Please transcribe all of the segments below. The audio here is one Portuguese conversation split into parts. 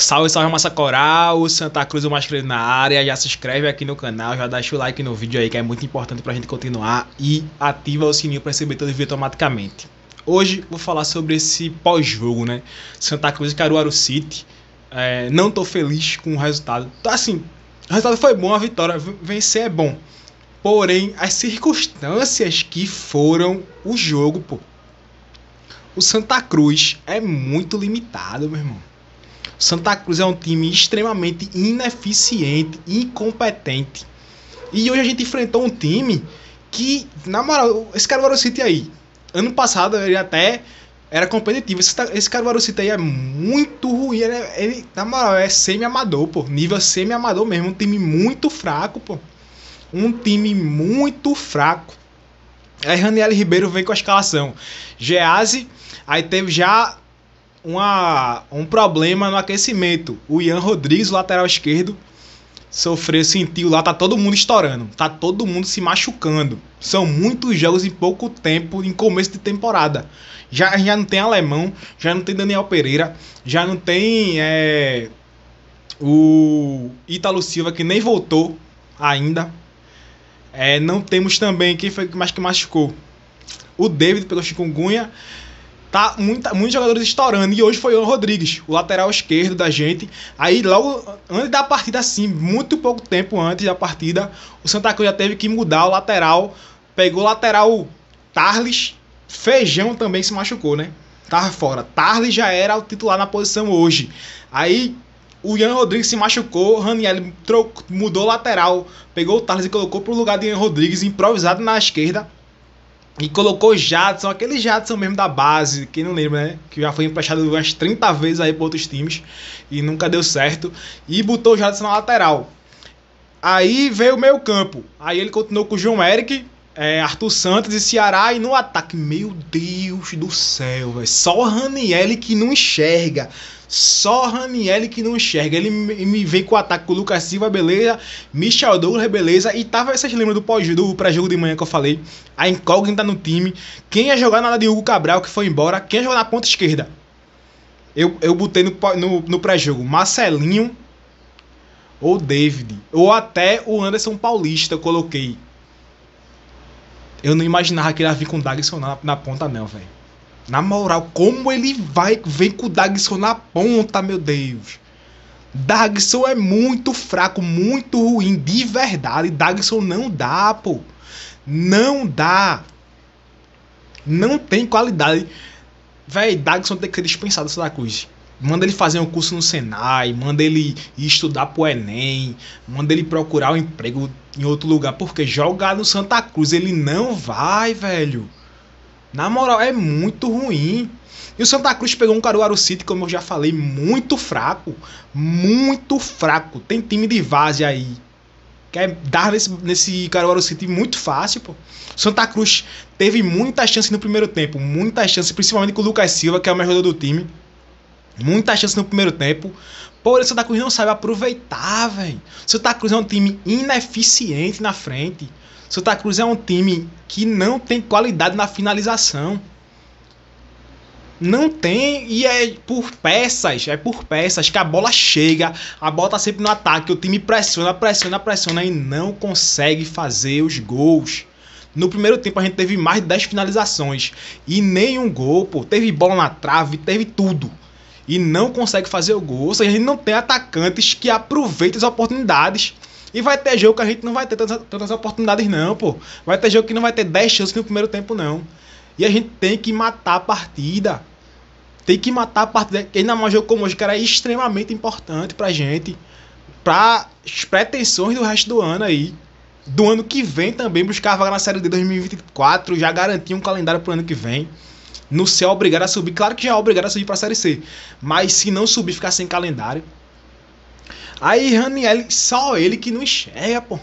Salve, salve massa coral, Santa Cruz o querido na área. Já se inscreve aqui no canal, já deixa o like no vídeo aí que é muito importante pra gente continuar e ativa o sininho para receber todo o vídeo automaticamente. Hoje vou falar sobre esse pós-jogo, né? Santa Cruz e Caruaru City. É, não tô feliz com o resultado. Tá assim, o resultado foi bom, a vitória, vencer é bom. Porém, as circunstâncias que foram o jogo, pô. O Santa Cruz é muito limitado, meu irmão Santa Cruz é um time extremamente ineficiente, incompetente. E hoje a gente enfrentou um time que, na moral, esse Carvalho City aí, ano passado ele até era competitivo. Esse, esse cara City aí é muito ruim, ele, é, ele na moral, é semi-amador, pô. Nível semi-amador mesmo, um time muito fraco, pô. Um time muito fraco. Aí Raniel Ribeiro vem com a escalação. Geazi, aí teve já uma, um problema no aquecimento. O Ian Rodrigues, lateral esquerdo, sofreu, sentiu lá, tá todo mundo estourando, tá todo mundo se machucando. São muitos jogos em pouco tempo, em começo de temporada. Já, já não tem alemão, já não tem Daniel Pereira, já não tem é, o Italo Silva que nem voltou ainda. É, não temos também quem foi mais que machucou. O David pelo chikungunya tá muita, muitos jogadores estourando. E hoje foi o Rodrigues, o lateral esquerdo da gente. Aí logo antes da partida, assim, muito pouco tempo antes da partida, o Santa Cruz já teve que mudar o lateral. Pegou o lateral Tarles, Feijão também se machucou, né? Tava fora. Tarles já era o titular na posição hoje. Aí o Ian Rodrigues se machucou, Raniel trocou, mudou lateral, pegou o Tarles e colocou pro lugar de Ian Rodrigues improvisado na esquerda. E colocou Jadson, aquele Jadson mesmo da base, quem não lembra, né? Que já foi emprestado umas 30 vezes aí para outros times e nunca deu certo. E botou o Jadson na lateral. Aí veio o meio campo. Aí ele continuou com o João Eric, é, Arthur Santos e Ceará e no ataque. Meu Deus do céu, véio. só Raniel que não enxerga. Só Raniel que não enxerga. Ele me vem com o ataque com o Lucas Silva, beleza. Michel Douglas, beleza. E tava, vocês lembram do pós do pré-jogo de manhã que eu falei? A incógnita no time. Quem ia jogar na ala de Hugo Cabral, que foi embora. Quem ia jogar na ponta esquerda? Eu, eu botei no, no, no pré-jogo Marcelinho ou David. Ou até o Anderson Paulista, eu coloquei. Eu não imaginava que ele ia vir com o Dagson na, na ponta, não, velho. Na moral, como ele vai, vem com o Dagson na ponta, meu Deus. Dagson é muito fraco, muito ruim, de verdade. Dagson não dá, pô. Não dá. Não tem qualidade. Véi, Dagson tem que ser dispensado da Cruz. Manda ele fazer um curso no Senai, manda ele estudar pro Enem, manda ele procurar um emprego em outro lugar, porque jogar no Santa Cruz ele não vai, velho. Na moral, é muito ruim. E o Santa Cruz pegou um Caruaru City, como eu já falei, muito fraco. Muito fraco. Tem time de vase aí. Quer é dar nesse, nesse Caruaru City muito fácil, pô. Santa Cruz teve muita chance no primeiro tempo. Muita chance, principalmente com o Lucas Silva, que é o melhor jogador do time muita chance no primeiro tempo. Porém, o Santa Cruz não sabe aproveitar, velho. O Santa Cruz é um time ineficiente na frente. O Santa Cruz é um time que não tem qualidade na finalização. Não tem, e é por peças, é por peças que a bola chega, a bola tá sempre no ataque, o time pressiona, pressiona, pressiona e não consegue fazer os gols. No primeiro tempo a gente teve mais de 10 finalizações e nenhum gol, pô. Teve bola na trave, teve tudo e não consegue fazer o gol. Ou seja, a gente não tem atacantes que aproveitem as oportunidades. E vai ter jogo que a gente não vai ter tantas, tantas oportunidades, não, pô. Vai ter jogo que não vai ter 10 chances no primeiro tempo, não. E a gente tem que matar a partida. Tem que matar a partida. Ainda mais jogo como hoje, que era extremamente importante pra gente. Pra pretensões do resto do ano aí. Do ano que vem também, buscar a vaga na Série D 2024. Já garantir um calendário pro ano que vem no céu obrigado a subir. Claro que já é obrigado a subir para a Série C. Mas se não subir, ficar sem calendário. Aí Raniel, só ele que não enxerga, pô.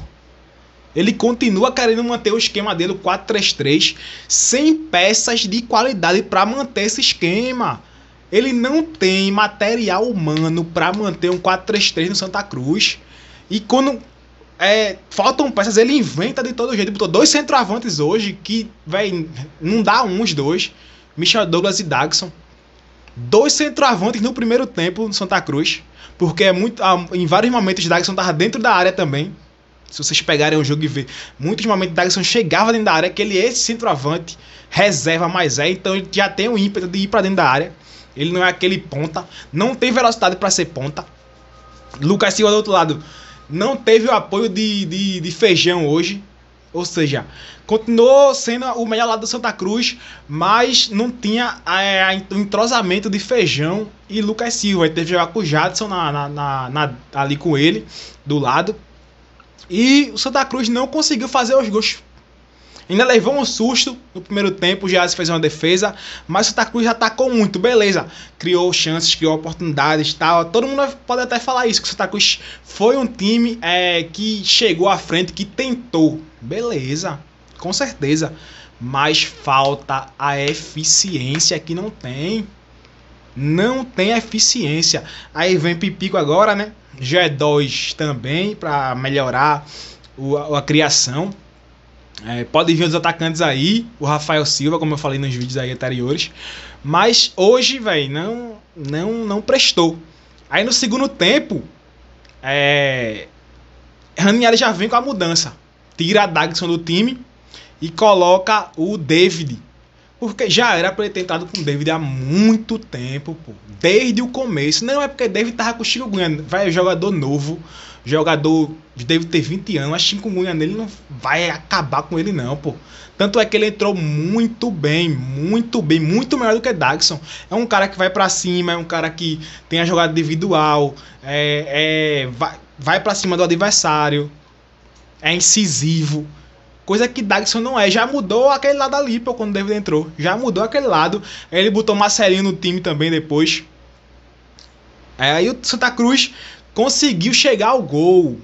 Ele continua querendo manter o esquema dele, o 4-3-3, sem peças de qualidade para manter esse esquema. Ele não tem material humano para manter um 4-3-3 no Santa Cruz. E quando é, faltam peças, ele inventa de todo jeito. Ele botou dois centroavantes hoje que, velho, não dá uns dois. Michel Douglas e Dagson. Dois centroavantes no primeiro tempo no Santa Cruz. Porque é muito, ah, em vários momentos Dagson estava dentro da área também. Se vocês pegarem o jogo e ver, muitos momentos Dagson chegava dentro da área, que ele é esse centroavante, reserva mais é, então ele já tem o ímpeto de ir para dentro da área. Ele não é aquele ponta, não tem velocidade para ser ponta. Lucas Silva do outro lado não teve o apoio de, de, de Feijão hoje. Ou seja, continuou sendo o melhor lado do Santa Cruz, mas não tinha é, o entrosamento de Feijão e Lucas Silva. Ele teve que jogar com o Jadson na, na, na, na, ali com ele, do lado. E o Santa Cruz não conseguiu fazer os gols. Ainda levou um susto no primeiro tempo, o Jadson fez uma defesa, mas o Santa Cruz atacou muito, beleza. Criou chances, criou oportunidades tal. Todo mundo pode até falar isso, que o Santa Cruz foi um time é, que chegou à frente, que tentou beleza, com certeza. Mas falta a eficiência que não tem. Não tem eficiência. Aí vem Pipico agora, né? G2 também para melhorar o, a, a criação. É, pode vir os atacantes aí, o Rafael Silva, como eu falei nos vídeos aí anteriores. Mas hoje, velho, não, não, não prestou. Aí no segundo tempo, é, Ranieri já vem com a mudança tira a Dagson do time e coloca o David. Porque já era pretendido ele com o David há muito tempo, pô. Desde o começo. Não é porque David tava com o Gunha. Vai é jogador novo, jogador deve ter 20 anos. A Gunha nele não vai acabar com ele não, pô. Tanto é que ele entrou muito bem, muito bem, muito melhor do que Dagson. É um cara que vai para cima, é um cara que tem a jogada individual, é, é vai, vai para cima do adversário, é incisivo. Coisa que Dagson não é. Já mudou aquele lado ali, pô, quando o David entrou. Já mudou aquele lado. Ele botou Marcelinho no time também depois. É, aí o Santa Cruz conseguiu chegar ao gol.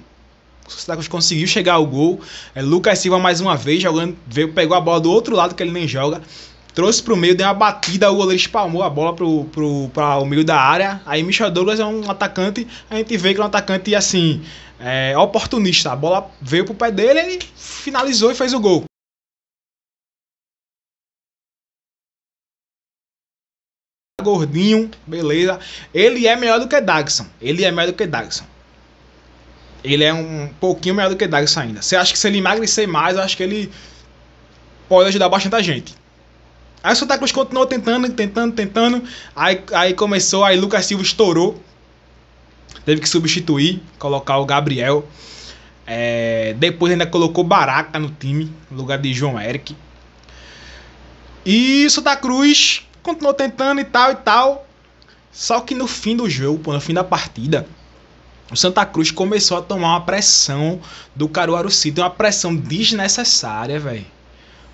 O Santa Cruz conseguiu chegar ao gol. É, Lucas Silva mais uma vez jogando. Veio, pegou a bola do outro lado que ele nem joga trouxe pro meio, deu uma batida, o goleiro espalmou a bola pro, pro, pra o meio da área. Aí Michel Douglas é um atacante, a gente vê que é um atacante assim, é, oportunista. A bola veio pro pé dele, ele finalizou e fez o gol. Gordinho, beleza. Ele é melhor do que Dagson. Ele é melhor do que Dagson. Ele é um pouquinho melhor do que Dagson ainda. Você acha que se ele emagrecer mais, eu acho que ele pode ajudar bastante a gente. Aí o Santa Cruz continuou tentando, tentando, tentando. Aí, aí começou, aí Lucas Silva estourou. Teve que substituir, colocar o Gabriel. É, depois ainda colocou Baraca no time, no lugar de João Eric. E Santa Cruz continuou tentando e tal e tal. Só que no fim do jogo, no fim da partida, o Santa Cruz começou a tomar uma pressão do Caruaru City, uma pressão desnecessária, velho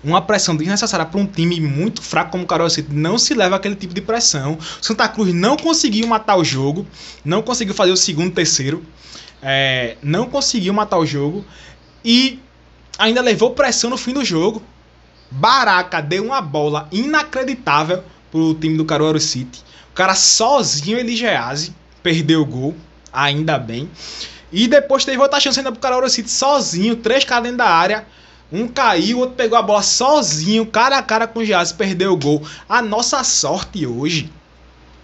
uma pressão desnecessária para um time muito fraco como o Carol City não se leva aquele tipo de pressão. Santa Cruz não conseguiu matar o jogo, não conseguiu fazer o segundo, terceiro, é, não conseguiu matar o jogo e ainda levou pressão no fim do jogo. Baraca deu uma bola inacreditável pro time do Caruaru City. O cara sozinho ele Geazi perdeu o gol, ainda bem. E depois teve outra chance ainda pro Caruaru City sozinho, três caras dentro da área. Um caiu, o outro pegou a bola sozinho, cara a cara com o Giassi perdeu o gol. A nossa sorte hoje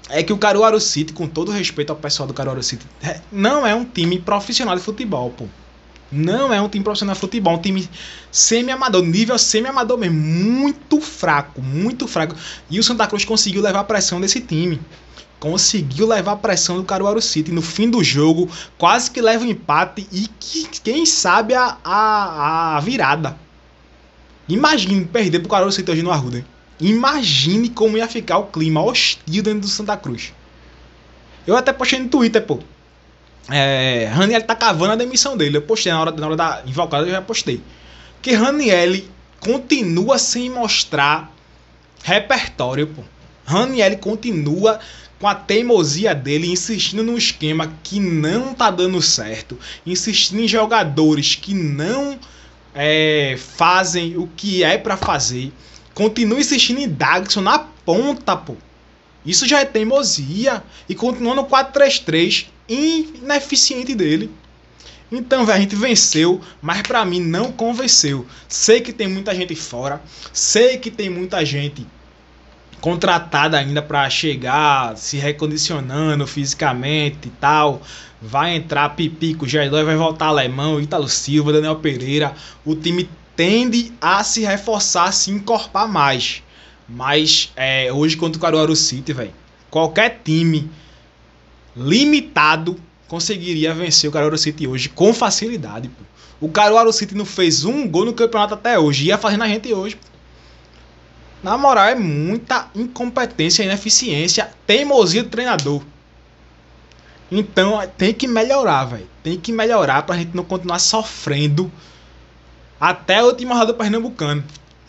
é que o Caruaru City, com todo respeito ao pessoal do Caruaru City, é, não é um time profissional de futebol, pô. Não é um time profissional de futebol, é um time semi-amador, nível semi-amador mesmo, muito fraco, muito fraco. E o Santa Cruz conseguiu levar a pressão desse time conseguiu levar a pressão do Caruaru City no fim do jogo, quase que leva o um empate e que, quem sabe a, a, a virada. Imagine perder pro Caruaru City hoje no Arruda. Imagine como ia ficar o clima hostil dentro do Santa Cruz. Eu até postei no Twitter, pô. É, Raniel tá cavando a demissão dele. Eu postei na hora, na hora da invocada, eu já postei. Que Raniel continua sem mostrar repertório, pô Raniel continua com a teimosia dele, insistindo num esquema que não tá dando certo, insistindo em jogadores que não é, fazem o que é para fazer, continua insistindo em Dagson na ponta, pô. Isso já é teimosia e continuando no 4-3-3 ineficiente dele. Então, velho, a gente venceu, mas para mim não convenceu. Sei que tem muita gente fora, sei que tem muita gente contratada ainda para chegar se recondicionando fisicamente e tal. Vai entrar Pipico, Jailó vai voltar Alemão, Ítalo Silva, Daniel Pereira. O time tende a se reforçar, a se encorpar mais. Mas é, hoje contra o Caruaru City, velho, qualquer time limitado conseguiria vencer o Caruaru City hoje com facilidade. Pô. O Caruaru City não fez um gol no campeonato até hoje, ia fazendo a gente hoje. Pô. Na moral, é muita incompetência, ineficiência, teimosia do treinador. Então tem que melhorar, velho. Tem que melhorar pra gente não continuar sofrendo até o último rodada pernambucano.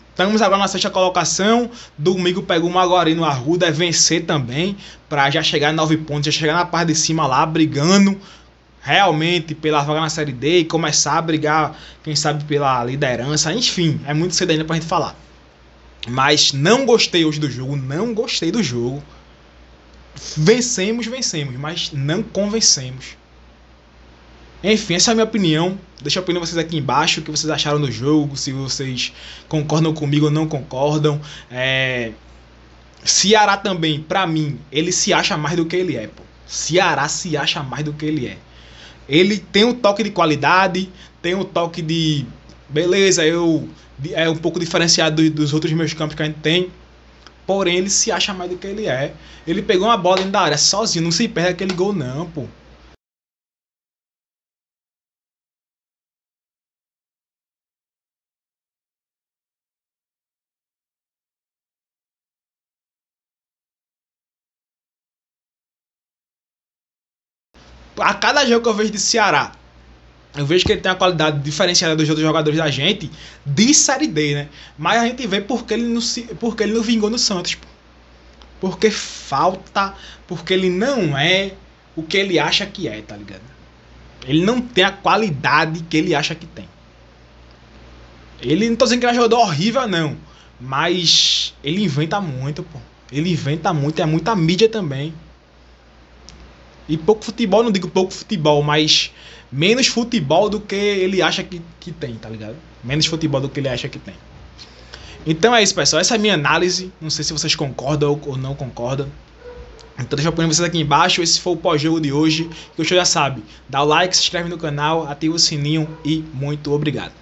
Estamos agora na sexta colocação. Domingo pegou o Maguari no Arruda. É vencer também. Pra já chegar em nove pontos. Já chegar na parte de cima lá, brigando realmente pela vaga na Série D e começar a brigar, quem sabe, pela liderança. Enfim, é muito cedo ainda pra gente falar. Mas não gostei hoje do jogo, não gostei do jogo. Vencemos, vencemos, mas não convencemos. Enfim, essa é a minha opinião. Deixa a opinião de vocês aqui embaixo, o que vocês acharam do jogo, se vocês concordam comigo ou não concordam. É... Ceará também, para mim, ele se acha mais do que ele é. Pô. Ceará se acha mais do que ele é. Ele tem um toque de qualidade, tem um toque de Beleza, eu é um pouco diferenciado dos outros meus campos que a gente tem. Porém, ele se acha mais do que ele é. Ele pegou uma bola dentro da área sozinho, não se perde aquele gol não, pô. A cada jogo que eu vejo de Ceará, eu vejo que ele tem uma qualidade diferenciada dos outros jogadores da gente de Série D, né? Mas a gente vê porque ele não, se, porque ele não vingou no Santos. Pô. Porque falta, porque ele não é o que ele acha que é, tá ligado? Ele não tem a qualidade que ele acha que tem. Ele não tô dizendo que ele é um jogador horrível, não. Mas ele inventa muito, pô. Ele inventa muito, é muita mídia também. E pouco futebol, não digo pouco futebol, mas menos futebol do que ele acha que, que tem, tá ligado? Menos futebol do que ele acha que tem. Então é isso, pessoal. Essa é a minha análise. Não sei se vocês concordam ou não concordam. Então deixa eu pôr vocês aqui embaixo. Esse foi o pós-jogo de hoje. Que o show já sabe. Dá o like, se inscreve no canal, ativa o sininho e muito obrigado.